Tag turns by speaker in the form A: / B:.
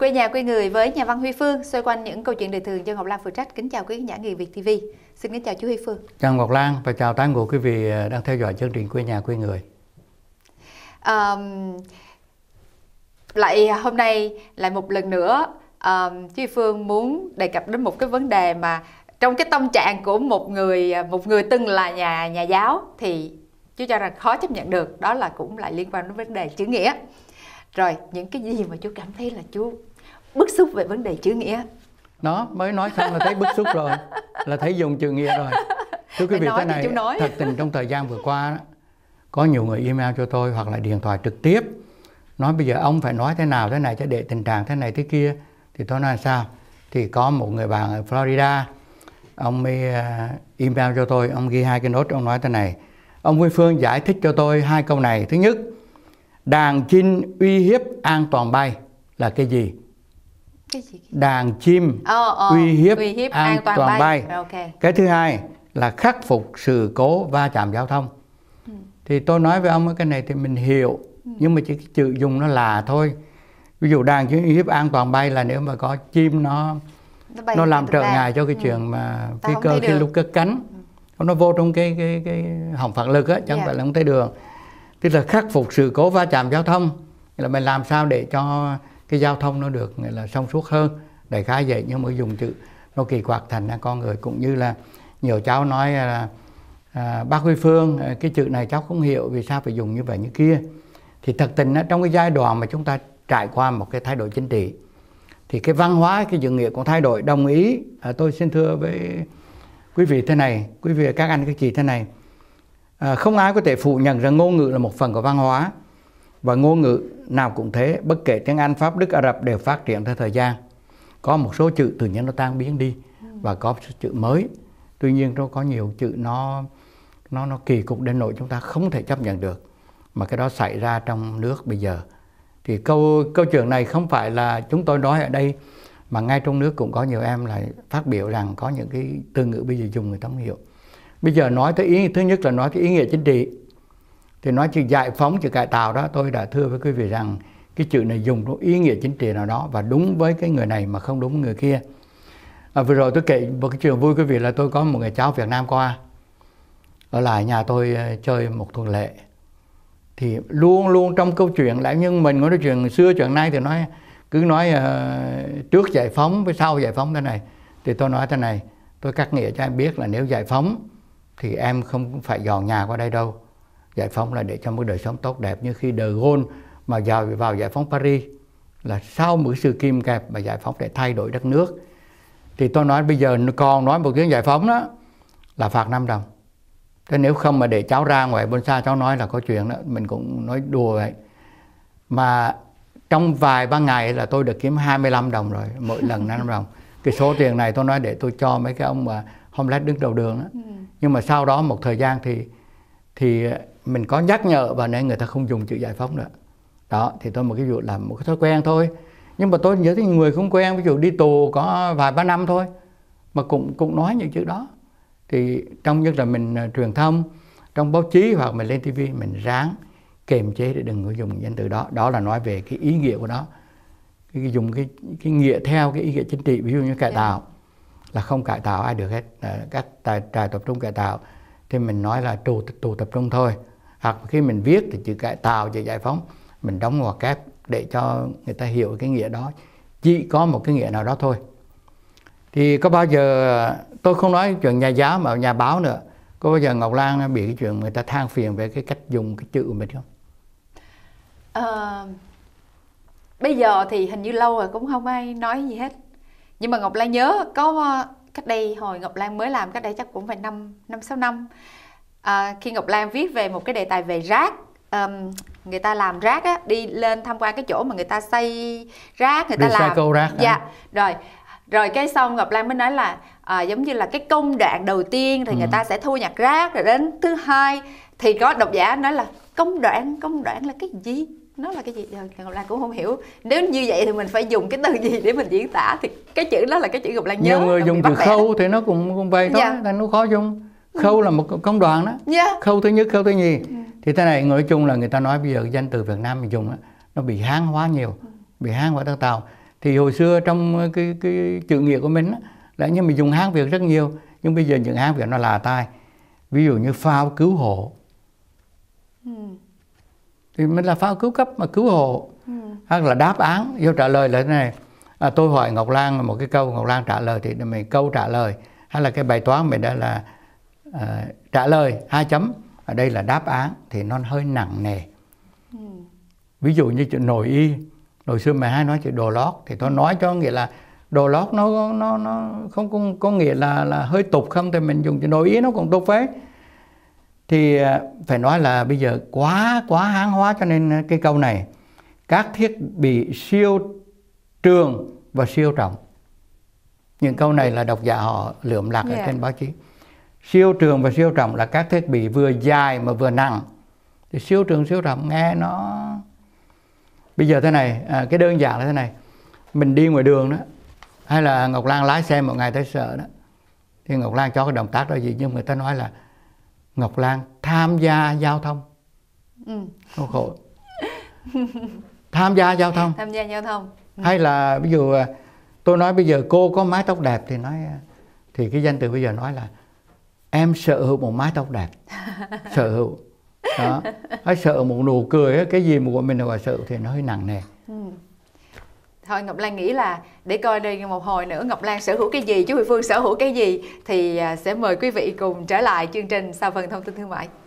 A: quê nhà quê người với nhà văn Huy Phương xoay quanh những câu chuyện đời thường do Ngọc Lan phụ trách. Kính chào quý khán giả người Việt TV. Xin kính chào chú Huy Phương.
B: Chào Ngọc Lan và chào toàn bộ quý vị đang theo dõi chương trình quê nhà quê người.
A: À, lại hôm nay lại một lần nữa à, chú Huy Phương muốn đề cập đến một cái vấn đề mà trong cái tâm trạng của một người một người từng là nhà nhà giáo thì chú cho rằng khó chấp nhận được đó là cũng lại liên quan đến vấn đề chữ nghĩa rồi những cái gì mà chú cảm thấy là chú bức xúc về vấn đề chữ nghĩa
B: nó mới nói xong là thấy bức xúc rồi là thấy dùng chữ nghĩa rồi thưa quý vị cái này nói. thật tình trong thời gian vừa qua có nhiều người email cho tôi hoặc là điện thoại trực tiếp nói bây giờ ông phải nói thế nào thế này cho để tình trạng thế này thế kia thì tôi nói sao thì có một người bạn ở Florida ông mới à, email cho tôi ông ghi hai cái nốt ông nói thế này ông Quy Phương giải thích cho tôi hai câu này thứ nhất Đàn chim uy hiếp an toàn bay là cái gì? Cái gì? Đàn chim
A: ờ, ờ, uy hiếp, an, toàn, bay. Cái
B: thứ hai là khắc phục sự cố va chạm giao thông. Ừ. Thì tôi nói với ông cái này thì mình hiểu ừ. nhưng mà chỉ chữ dùng nó là thôi. Ví dụ đàn chim uy hiếp an toàn bay là nếu mà có chim nó
A: nó, làm trợ ngại
B: cho cái ừ. chuyện mà phi cơ khi lúc cất cánh ừ. nó vô trong cái cái cái hỏng phạt lực á chẳng dạ. phải là không thấy đường tức là khắc phục sự cố va chạm giao thông là mình làm sao để cho cái giao thông nó được là thông suốt hơn đại khai vậy nhưng mà dùng chữ nó kỳ quặc thành ra con người cũng như là nhiều cháu nói là à, bác Huy Phương cái chữ này cháu không hiểu vì sao phải dùng như vậy như kia thì thật tình đó, trong cái giai đoạn mà chúng ta trải qua một cái thay đổi chính trị thì cái văn hóa cái dự nghĩa cũng thay đổi đồng ý à, tôi xin thưa với quý vị thế này quý vị các anh các chị thế này à, không ai có thể phủ nhận rằng ngôn ngữ là một phần của văn hóa và ngôn ngữ nào cũng thế bất kể tiếng Anh Pháp Đức Ả Rập đều phát triển theo thời gian có một số chữ tự nhiên nó tan biến đi và có một số chữ mới tuy nhiên nó có nhiều chữ nó nó nó kỳ cục đến nỗi chúng ta không thể chấp nhận được mà cái đó xảy ra trong nước bây giờ thì câu câu chuyện này không phải là chúng tôi nói ở đây mà ngay trong nước cũng có nhiều em lại phát biểu rằng có những cái từ ngữ bây giờ dùng người ta không hiểu bây giờ nói tới ý nghĩa thứ nhất là nói cái ý nghĩa chính trị thì nói chữ giải phóng chữ cải tạo đó tôi đã thưa với quý vị rằng cái chữ này dùng có ý nghĩa chính trị nào đó và đúng với cái người này mà không đúng với người kia à, vừa rồi tôi kể một cái chuyện vui quý vị là tôi có một người cháu Việt Nam qua ở lại nhà tôi ờ, chơi một tuần lệ, thì luôn luôn trong câu chuyện lại nhưng mình có nói chuyện xưa chuyện nay thì nói cứ nói uh, trước giải phóng với sau giải phóng thế này thì tôi nói thế này tôi cắt nghĩa cho em biết là nếu giải phóng thì em không phải dọn nhà qua đây đâu giải phóng là để cho một đời sống tốt đẹp như khi De Gaulle mà vào vào giải phóng Paris là sau mỗi sự kim kẹp mà giải phóng để thay đổi đất nước thì tôi nói bây giờ con nói một tiếng giải phóng đó là phạt 5 đồng thế nếu không mà để cháu ra ngoài bên xa cháu nói là có chuyện đó mình cũng nói đùa vậy mà trong vài ba ngày là tôi được kiếm 25 đồng rồi mỗi lần 5 đồng cái số tiền này tôi nói để tôi cho mấy cái ông mà homeless đứng đầu đường đó. Ừ. nhưng mà sau đó một thời gian thì thì mình có nhắc nhở và nên người ta không dùng chữ giải phóng nữa đó thì tôi một cái vụ làm một cái thói quen thôi nhưng mà tôi nhớ thì người không quen ví dụ đi tù có vài ba năm thôi mà cũng cũng nói những chữ đó thì trong nhất là mình uh, truyền thông trong báo chí hoặc mình lên tivi mình ráng kềm chế để đừng có dùng danh từ đó đó là nói về cái ý nghĩa của nó cái dùng cái cái nghĩa theo cái ý nghĩa chính trị ví dụ như cải dạ. tạo là không cải tạo ai được hết các tài trại tập trung cải tạo thì mình nói là tù tù tập trung thôi hoặc khi mình viết thì chữ cải tạo chữ giải phóng mình đóng ngoặc kép để cho người ta hiểu cái nghĩa đó chỉ có một cái nghĩa nào đó thôi thì có bao giờ tôi không nói chuyện nhà giáo mà nhà báo nữa có bao giờ Ngọc Lan bị cái chuyện người ta than phiền về cái cách dùng cái chữ của mình không
A: à, bây giờ thì hình như lâu rồi cũng không ai nói gì hết nhưng mà ngọc lan nhớ có ờ, cách đây hồi ngọc lan mới làm cách đây chắc cũng phải năm năm sáu năm à, khi ngọc lan viết về một cái đề tài về rác um, người ta làm rác á đi lên tham quan cái chỗ mà người ta xây rác người ta làm rác dạ hả? rồi rồi cái xong ngọc lan mới nói là à, giống như là cái công đoạn đầu tiên thì ừ. người ta sẽ thu nhặt rác rồi đến thứ hai thì có độc giả nói là công đoạn công đoạn là cái gì nó là cái gì ờ, ngọc lan cũng không hiểu nếu như vậy thì mình phải dùng cái từ gì để mình diễn tả thì cái chữ đó là cái
B: chữ ngọc lan nhớ nhiều người dùng từ khâu đó. thì nó cũng cũng vậy thôi yeah. Dạ. nó khó dùng khâu là một công đoạn đó yeah. Dạ. khâu thứ nhất khâu thứ nhì yeah. Dạ. thì thế này nói chung là người ta nói bây giờ danh từ việt nam mình dùng đó, nó bị hán hóa nhiều ừ. bị hán hóa tiếng tàu thì hồi xưa trong cái cái chữ nghĩa của mình đó, là như mình dùng hán việt rất nhiều nhưng bây giờ những hán việt nó là tai ví dụ như phao cứu hộ ừ thì mình là phao cứu cấp mà cứu hộ ừ. hoặc là đáp án vô trả lời là thế này à, tôi hỏi Ngọc Lan một cái câu Ngọc Lan trả lời thì mình câu trả lời hay là cái bài toán mình đã là à, trả lời hai chấm ở đây là đáp án thì nó hơi nặng nề ừ. ví dụ như chuyện nội y hồi xưa mẹ hai nói chuyện đồ lót thì tôi nói cho nghĩa là đồ lót nó nó nó không có, có nghĩa là là hơi tục không thì mình dùng chữ nội y nó còn tục ấy thì à, phải nói là bây giờ quá quá hãng hóa cho nên à, cái câu này các thiết bị siêu trường và siêu trọng những câu này là độc giả họ lượm lạc yeah. ở dạ. trên báo chí siêu trường và siêu trọng là các thiết bị vừa dài mà vừa nặng thì siêu trường siêu trọng nghe nó bây giờ thế này à, cái đơn giản là thế này mình đi ngoài đường đó hay là ngọc lan lái xe một ngày tới sợ đó thì ngọc lan cho cái động tác đó gì nhưng người ta nói là Ngọc Lan tham gia giao thông ừ. Ô khổ tham gia giao thông
A: tham gia giao thông ừ. hay
B: là ví dụ à, tôi nói bây giờ cô có mái tóc đẹp thì nói à, thì cái danh từ bây giờ nói là em sở hữu một mái tóc đẹp sở hữu đó hay sợ một nụ cười cái gì mà của mình là gọi sợ thì nó hơi nặng nề
A: thôi ngọc lan nghĩ là để coi đây một hồi nữa ngọc lan sở hữu cái gì chú huy phương sở hữu cái gì thì à, sẽ mời quý vị cùng trở lại chương trình sau phần thông tin thương mại